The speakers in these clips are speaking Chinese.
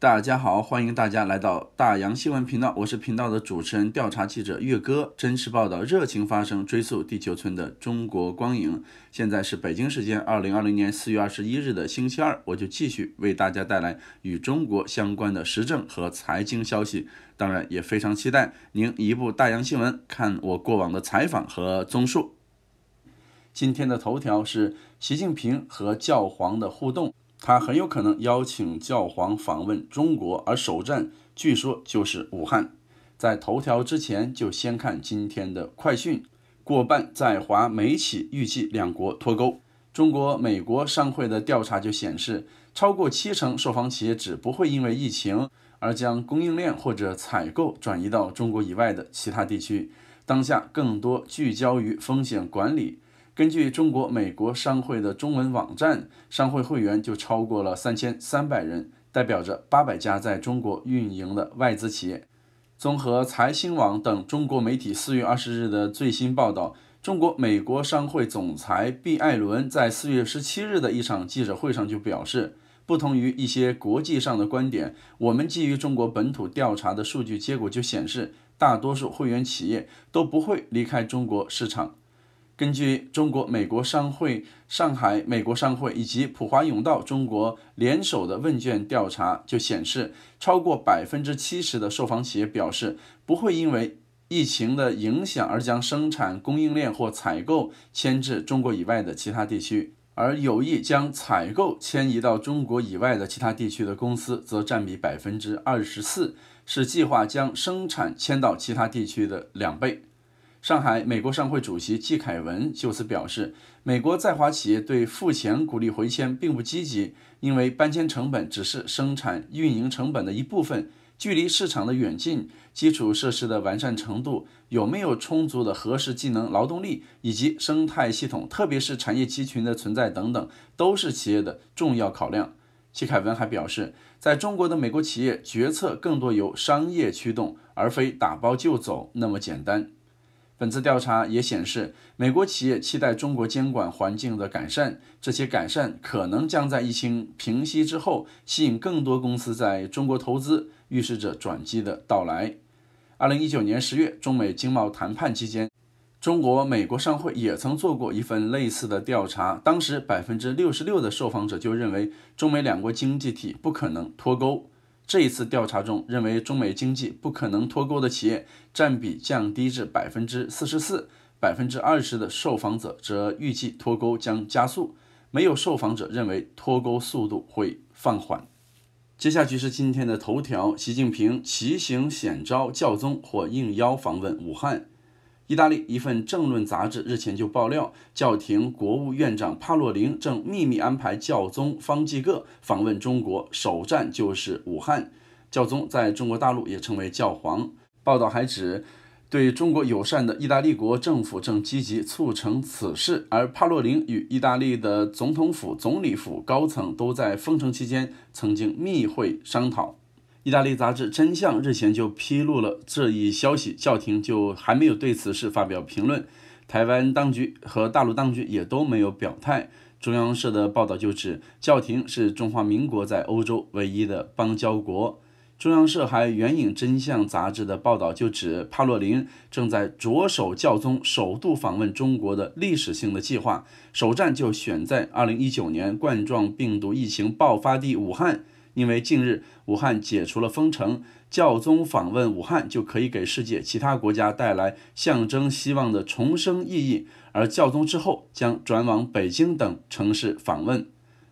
大家好，欢迎大家来到大洋新闻频道，我是频道的主持人、调查记者岳哥，真实报道，热情发声，追溯地球村的中国光影。现在是北京时间二零二零年四月二十一日的星期二，我就继续为大家带来与中国相关的时政和财经消息。当然，也非常期待您一部大洋新闻看我过往的采访和综述。今天的头条是习近平和教皇的互动。他很有可能邀请教皇访问中国，而首站据说就是武汉。在头条之前，就先看今天的快讯。过半在华美企预计两国脱钩。中国美国商会的调查就显示，超过七成受访企业指不会因为疫情而将供应链或者采购转移到中国以外的其他地区。当下更多聚焦于风险管理。根据中国美国商会的中文网站，商会会员就超过了三千三百人，代表着八百家在中国运营的外资企业。综合财新网等中国媒体四月二十日的最新报道，中国美国商会总裁毕艾伦在四月十七日的一场记者会上就表示，不同于一些国际上的观点，我们基于中国本土调查的数据结果就显示，大多数会员企业都不会离开中国市场。根据中国美国商会、上海美国商会以及普华永道中国联手的问卷调查就显示，超过百分之七十的受访企业表示不会因为疫情的影响而将生产供应链或采购迁至中国以外的其他地区，而有意将采购迁移到中国以外的其他地区的公司则占比百分之二十四，是计划将生产迁到其他地区的两倍。上海美国商会主席季凯文就此表示，美国在华企业对付钱鼓励回迁并不积极，因为搬迁成本只是生产运营成本的一部分。距离市场的远近、基础设施的完善程度、有没有充足的合适技能劳动力以及生态系统，特别是产业集群的存在等等，都是企业的重要考量。季凯文还表示，在中国的美国企业决策更多由商业驱动，而非打包就走那么简单。本次调查也显示，美国企业期待中国监管环境的改善，这些改善可能将在疫情平息之后吸引更多公司在中国投资，预示着转机的到来。二零一九年十月，中美经贸谈判期间，中国美国商会也曾做过一份类似的调查，当时百分之六十六的受访者就认为中美两国经济体不可能脱钩。这一次调查中，认为中美经济不可能脱钩的企业占比降低至百分之四十四，百分之二十的受访者则预计脱钩将加速，没有受访者认为脱钩速度会放缓。接下去是今天的头条：习近平骑行险招，教宗或应邀访问武汉。意大利一份政论杂志日前就爆料，教廷国务院长帕洛林正秘密安排教宗方济各访问中国，首站就是武汉。教宗在中国大陆也称为教皇。报道还指，对中国友善的意大利国政府正积极促成此事，而帕洛林与意大利的总统府、总理府高层都在封城期间曾经密会商讨。意大利杂志《真相》日前就披露了这一消息，教廷就还没有对此事发表评论。台湾当局和大陆当局也都没有表态。中央社的报道就指，教廷是中华民国在欧洲唯一的邦交国。中央社还援引《真相》杂志的报道，就指帕洛林正在着手教宗首度访问中国的历史性的计划，首站就选在2019年冠状病毒疫情爆发地武汉。因为近日武汉解除了封城，教宗访问武汉就可以给世界其他国家带来象征希望的重生意义。而教宗之后将转往北京等城市访问。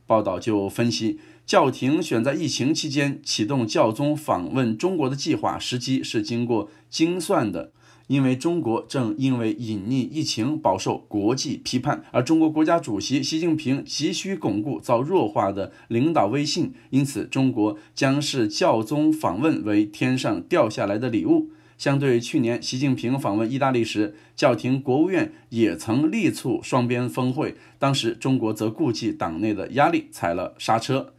报道就分析，教廷选在疫情期间启动教宗访问中国的计划，时机是经过精算的。因为中国正因为隐匿疫情饱受国际批判，而中国国家主席习近平急需巩固遭弱化的领导威信，因此中国将是教宗访问为天上掉下来的礼物。相对去年习近平访问意大利时，教廷国务院也曾力促双边峰会，当时中国则顾忌党内的压力踩了刹车。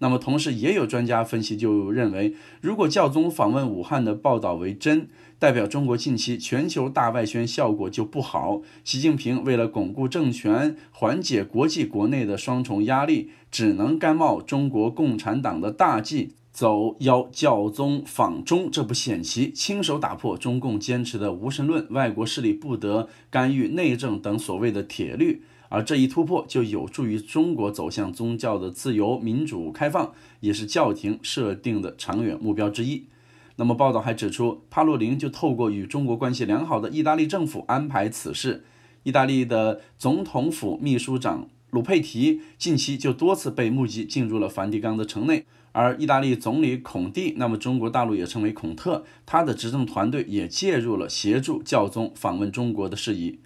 那么，同时也有专家分析，就认为，如果教宗访问武汉的报道为真，代表中国近期全球大外宣效果就不好。习近平为了巩固政权，缓解国际国内的双重压力，只能甘冒中国共产党的大忌，走邀教宗访中这步险棋，亲手打破中共坚持的无神论、外国势力不得干预内政等所谓的铁律。而这一突破就有助于中国走向宗教的自由、民主、开放，也是教廷设定的长远目标之一。那么，报道还指出，帕洛林就透过与中国关系良好的意大利政府安排此事。意大利的总统府秘书长鲁佩提近期就多次被目击进入了梵蒂冈的城内，而意大利总理孔蒂（那么中国大陆也称为孔特）他的执政团队也介入了协助教宗访问中国的事宜。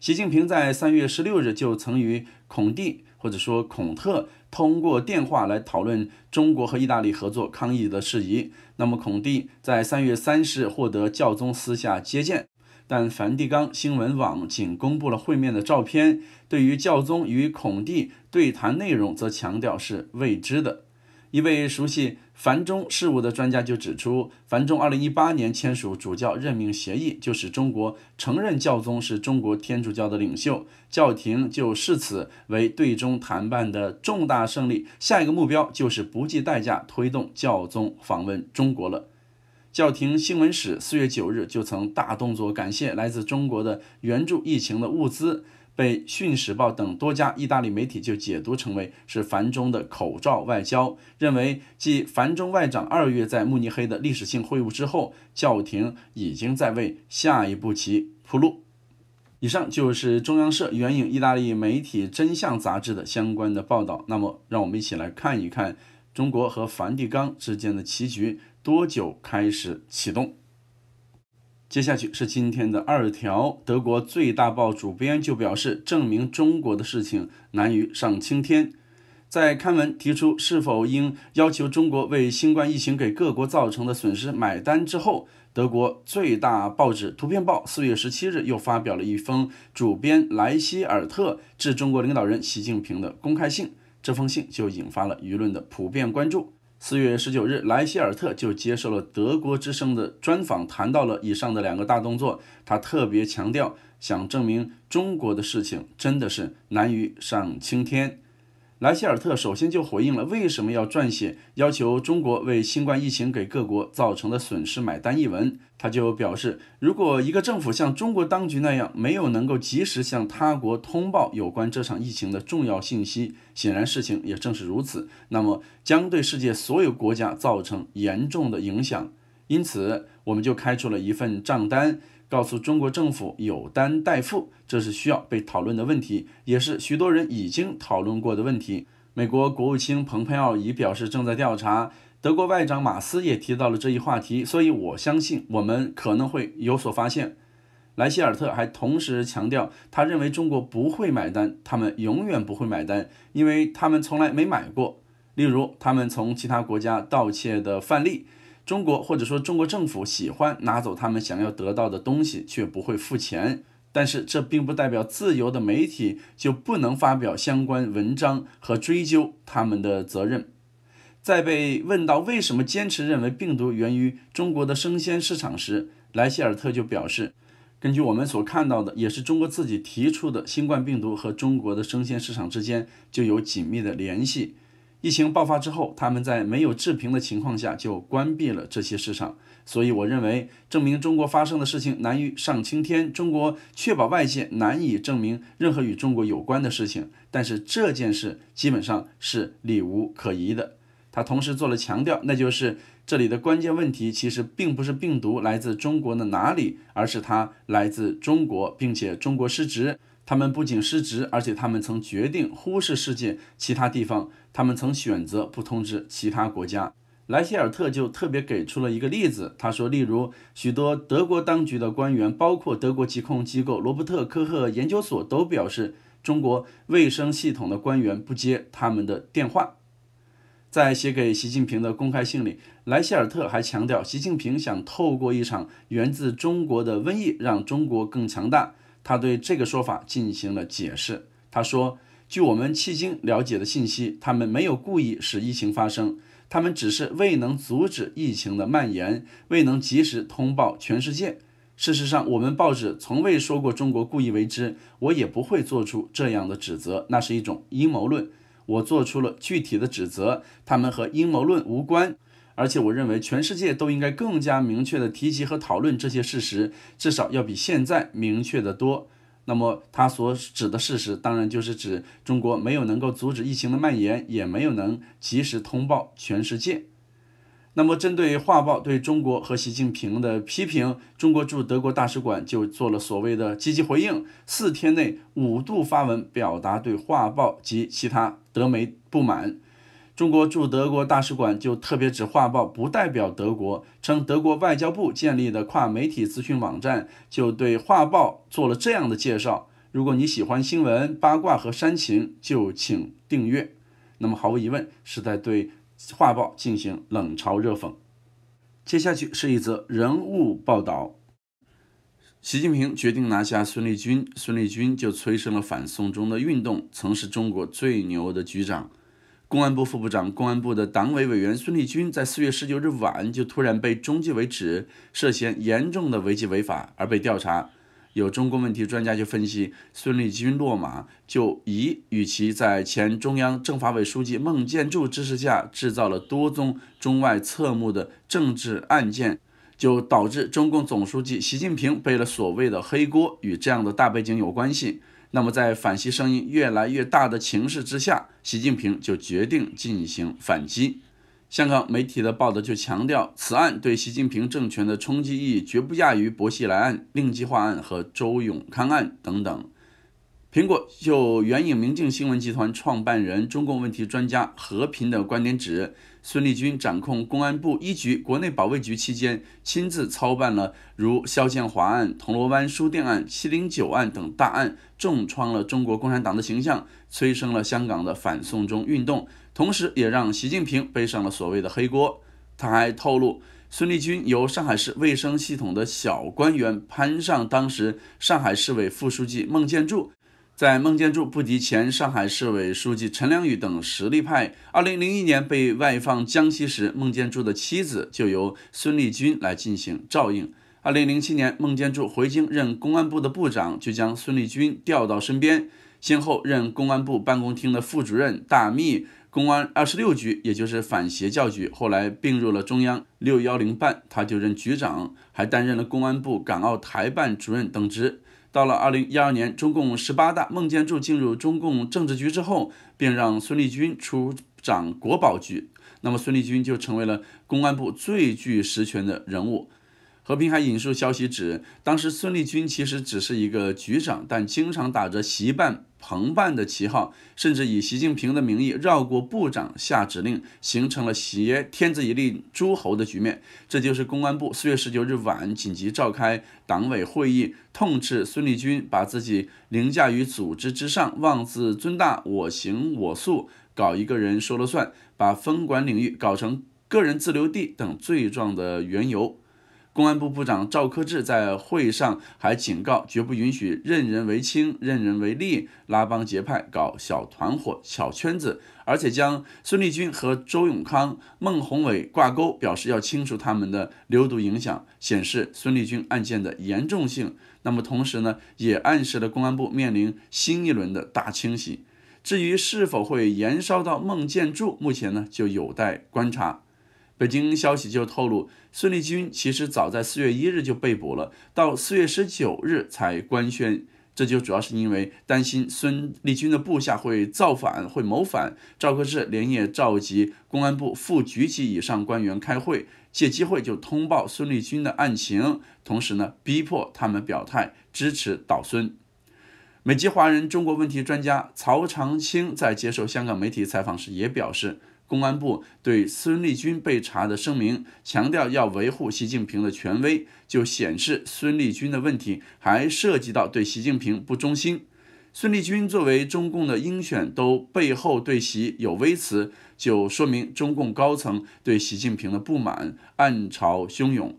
习近平在三月十六日就曾与孔蒂或者说孔特通过电话来讨论中国和意大利合作抗疫的事宜。那么孔蒂在三月三日获得教宗私下接见，但梵蒂冈新闻网仅公布了会面的照片，对于教宗与孔蒂对谈内容则强调是未知的。一位熟悉樊中事务的专家就指出，樊中2018年签署主教任命协议，就是中国承认教宗是中国天主教的领袖，教廷就视此为对中谈判的重大胜利。下一个目标就是不计代价推动教宗访问中国了。教廷新闻史4月9日就曾大动作，感谢来自中国的援助疫情的物资。被《讯时报》等多家意大利媒体就解读成为是梵中的“口罩外交”，认为继梵中外长二月在慕尼黑的历史性会晤之后，教廷已经在为下一步棋铺路。以上就是中央社援引意大利媒体《真相》杂志的相关的报道。那么，让我们一起来看一看中国和梵蒂冈之间的棋局多久开始启动。接下去是今天的二条，德国最大报主编就表示，证明中国的事情难于上青天。在刊文提出是否应要求中国为新冠疫情给各国造成的损失买单之后，德国最大报纸《图片报》四月十七日又发表了一封主编莱希尔特致中国领导人习近平的公开信，这封信就引发了舆论的普遍关注。四月十九日，莱希尔特就接受了德国之声的专访，谈到了以上的两个大动作。他特别强调，想证明中国的事情真的是难于上青天。莱希尔特首先就回应了为什么要撰写要求中国为新冠疫情给各国造成的损失买单一文。他就表示，如果一个政府像中国当局那样没有能够及时向他国通报有关这场疫情的重要信息，显然事情也正是如此，那么将对世界所有国家造成严重的影响。因此，我们就开出了一份账单，告诉中国政府有单待付。这是需要被讨论的问题，也是许多人已经讨论过的问题。美国国务卿蓬佩奥已表示正在调查，德国外长马斯也提到了这一话题。所以我相信我们可能会有所发现。莱希尔特还同时强调，他认为中国不会买单，他们永远不会买单，因为他们从来没买过。例如，他们从其他国家盗窃的范例。中国或者说中国政府喜欢拿走他们想要得到的东西，却不会付钱。但是这并不代表自由的媒体就不能发表相关文章和追究他们的责任。在被问到为什么坚持认为病毒源于中国的生鲜市场时，莱希尔特就表示，根据我们所看到的，也是中国自己提出的，新冠病毒和中国的生鲜市场之间就有紧密的联系。疫情爆发之后，他们在没有制平的情况下就关闭了这些市场，所以我认为证明中国发生的事情难于上青天。中国确保外界难以证明任何与中国有关的事情，但是这件事基本上是理无可疑的。他同时做了强调，那就是这里的关键问题其实并不是病毒来自中国的哪里，而是它来自中国，并且中国失职。他们不仅失职，而且他们曾决定忽视世界其他地方，他们曾选择不通知其他国家。莱希尔特就特别给出了一个例子，他说，例如许多德国当局的官员，包括德国疾控机构罗伯特·科赫研究所，都表示中国卫生系统的官员不接他们的电话。在写给习近平的公开信里，莱希尔特还强调，习近平想透过一场源自中国的瘟疫，让中国更强大。他对这个说法进行了解释。他说：“据我们迄今了解的信息，他们没有故意使疫情发生，他们只是未能阻止疫情的蔓延，未能及时通报全世界。事实上，我们报纸从未说过中国故意为之，我也不会做出这样的指责，那是一种阴谋论。我做出了具体的指责，他们和阴谋论无关。”而且我认为全世界都应该更加明确地提及和讨论这些事实，至少要比现在明确得多。那么他所指的事实，当然就是指中国没有能够阻止疫情的蔓延，也没有能及时通报全世界。那么针对《画报》对中国和习近平的批评，中国驻德国大使馆就做了所谓的积极回应，四天内五度发文表达对《画报》及其他德媒不满。中国驻德国大使馆就特别指画报不代表德国，称德国外交部建立的跨媒体资讯网站就对画报做了这样的介绍。如果你喜欢新闻、八卦和煽情，就请订阅。那么毫无疑问是在对画报进行冷嘲热讽。接下去是一则人物报道：习近平决定拿下孙立军，孙立军就催生了反送中的运动，曾是中国最牛的局长。公安部副部长、公安部的党委委员孙立军，在四月十九日晚就突然被中纪委指涉嫌严重的违纪违法而被调查。有中共问题专家就分析，孙立军落马就疑与其在前中央政法委书记孟建柱支持下制造了多宗中外侧目的政治案件，就导致中共总书记习近平背了所谓的黑锅，与这样的大背景有关系。那么，在反西声音越来越大的形势之下，习近平就决定进行反击。香港媒体的报道就强调，此案对习近平政权的冲击意义绝不亚于薄熙来案、令计划案和周永康案等等。苹果就援引明镜新闻集团创办人、中共问题专家何平的观点，指。孙立军掌控公安部一局国内保卫局期间，亲自操办了如肖建华案、铜锣湾书店案、七零九案等大案，重创了中国共产党的形象，催生了香港的反送中运动，同时也让习近平背上了所谓的黑锅。他还透露，孙立军由上海市卫生系统的小官员攀上当时上海市委副书记孟建柱。在孟建柱不及前上海市委书记陈良宇等实力派，2001年被外放江西时，孟建柱的妻子就由孙立军来进行照应。2007年，孟建柱回京任公安部的部长，就将孙立军调到身边，先后任公安部办公厅的副主任、大秘、公安二十六局，也就是反邪教局，后来并入了中央六幺零办，他就任局长，还担任了公安部港澳台办主任等职。到了二零一二年，中共十八大，孟建柱进入中共政治局之后，便让孙立军出掌国保局，那么孙立军就成为了公安部最具实权的人物。和平还引述消息指，当时孙立军其实只是一个局长，但经常打着习办、彭办的旗号，甚至以习近平的名义绕过部长下指令，形成了挟天子以令诸侯的局面。这就是公安部四月十九日晚紧急召开党委会议，痛斥孙立军把自己凌驾于组织之上，妄自尊大，我行我素，搞一个人说了算，把分管领域搞成个人自留地等罪状的缘由。公安部部长赵克志在会上还警告，绝不允许任人唯亲、任人唯利、拉帮结派、搞小团伙、小圈子，而且将孙立军和周永康、孟宏伟挂钩，表示要清除他们的流毒影响，显示孙立军案件的严重性。那么同时呢，也暗示了公安部面临新一轮的大清洗。至于是否会延烧到孟建柱，目前呢就有待观察。北京消息就透露，孙立军其实早在四月一日就被捕了，到四月十九日才官宣。这就主要是因为担心孙立军的部下会造反、会谋反。赵克志连夜召集公安部副局级以上官员开会，借机会就通报孙立军的案情，同时呢，逼迫他们表态支持倒孙。美籍华人、中国问题专家曹长青在接受香港媒体采访时也表示。公安部对孙立军被查的声明强调要维护习近平的权威，就显示孙立军的问题还涉及到对习近平不忠心。孙立军作为中共的鹰选，都背后对习有微词，就说明中共高层对习近平的不满暗潮汹涌。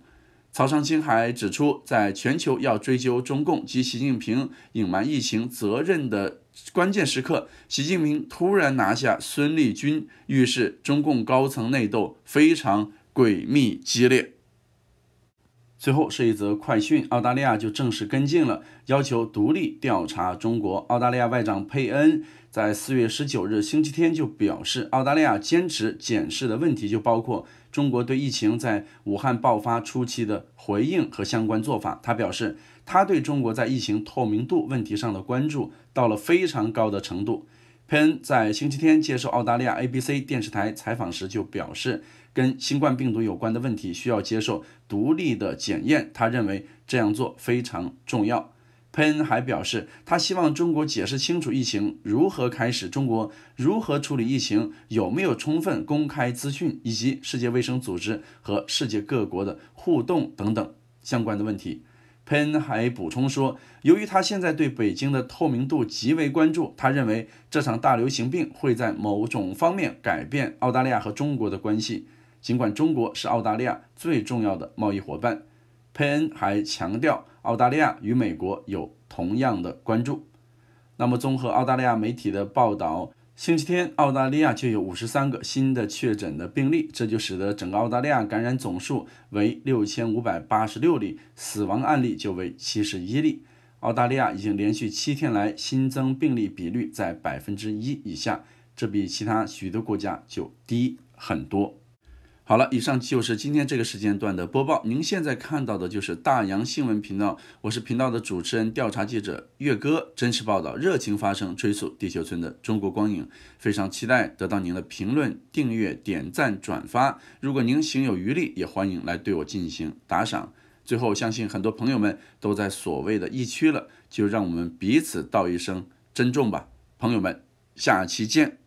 曹长青还指出，在全球要追究中共及习近平隐瞒疫情责任的关键时刻，习近平突然拿下孙立军，预示中共高层内斗非常诡秘激烈。最后是一则快讯，澳大利亚就正式跟进了，要求独立调查中国。澳大利亚外长佩恩在四月十九日星期天就表示，澳大利亚坚持检视的问题就包括中国对疫情在武汉爆发初期的回应和相关做法。他表示，他对中国在疫情透明度问题上的关注到了非常高的程度。佩恩在星期天接受澳大利亚 ABC 电视台采访时就表示，跟新冠病毒有关的问题需要接受独立的检验，他认为这样做非常重要。佩恩还表示，他希望中国解释清楚疫情如何开始，中国如何处理疫情，有没有充分公开资讯，以及世界卫生组织和世界各国的互动等等相关的问题。佩恩还补充说，由于他现在对北京的透明度极为关注，他认为这场大流行病会在某种方面改变澳大利亚和中国的关系。尽管中国是澳大利亚最重要的贸易伙伴，佩恩还强调澳大利亚与美国有同样的关注。那么，综合澳大利亚媒体的报道。星期天，澳大利亚就有五十三个新的确诊的病例，这就使得整个澳大利亚感染总数为六千五百八十六例，死亡案例就为七十一例。澳大利亚已经连续七天来新增病例比率在百分之一以下，这比其他许多国家就低很多。好了，以上就是今天这个时间段的播报。您现在看到的就是大洋新闻频道，我是频道的主持人、调查记者岳哥，真实报道，热情发声，追溯地球村的中国光影。非常期待得到您的评论、订阅、点赞、转发。如果您行有余力，也欢迎来对我进行打赏。最后，相信很多朋友们都在所谓的疫区了，就让我们彼此道一声珍重吧，朋友们，下期见。